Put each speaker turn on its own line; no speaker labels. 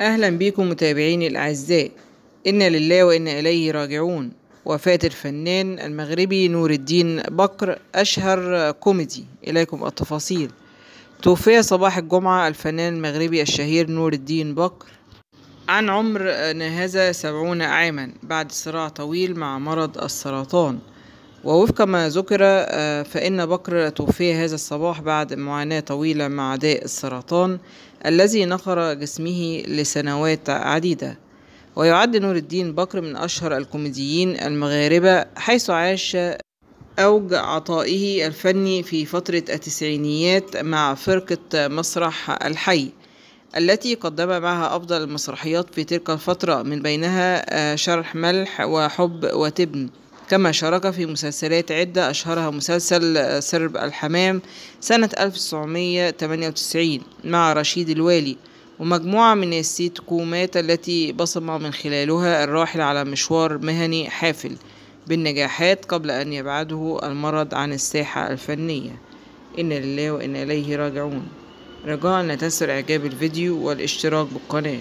أهلا بيكم متابعيني الأعزاء إنا لله وإنا إليه راجعون وفاة الفنان المغربي نور الدين بكر أشهر كوميدي إليكم التفاصيل توفي صباح الجمعة الفنان المغربي الشهير نور الدين بكر عن عمر ناهز سبعون عاما بعد صراع طويل مع مرض السرطان ووفق ما ذكر آه، فإن بكر توفي هذا الصباح بعد معاناة طويلة مع داء السرطان الذي نقر جسمه لسنوات عديدة ويعد نور الدين بكر من أشهر الكوميديين المغاربة حيث عاش أوج عطائه الفني في فترة التسعينيات مع فرقة مسرح الحي التي قدم معها أفضل المسرحيات في تلك الفترة من بينها آه، شرح ملح وحب وتبن كما شارك في مسلسلات عدة أشهرها مسلسل آه، سرب الحمام سنة 1998 مع رشيد الوالي ومجموعة من السيت كومات التي بصم من خلالها الراحل على مشوار مهني حافل بالنجاحات قبل أن يبعده المرض عن الساحة الفنية إن لله وإن إليه راجعون رجاء أن تسر إعجاب الفيديو والاشتراك بالقناة